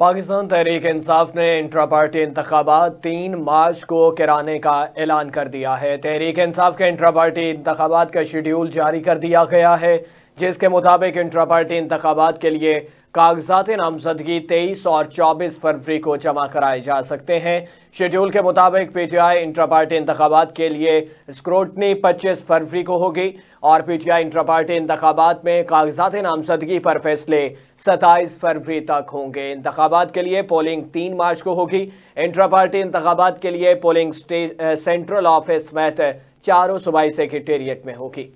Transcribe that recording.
पाकिस्तान तहरीक इंसाफ ने intra party इंतबात तीन मार्च को कराने का ऐलान कर दिया है तहरीक इंसाफ के इंट्रा पार्टी इंतबात का शेड्यूल जारी कर दिया गया है जिसके मुताबिक इंट्रा पार्टी इंतबात के लिए कागजात नामजदगी 23 और 24 फरवरी को जमा कराए जा सकते हैं शेड्यूल के मुताबिक पीटीआई इंटर पार्टी इंतबात के लिए स्क्रूटनी 25 फरवरी को होगी और पीटीआई इंटर पार्टी इंतबात में कागजात नामजदगी पर फैसले 27 फरवरी तक होंगे इंतबात के लिए पोलिंग 3 मार्च को होगी इंटर पार्टी इंतबात के लिए पोलिंग सेंट्रल ऑफिस मैथ चारों सूबाई सेक्रेटेरिएट में होगी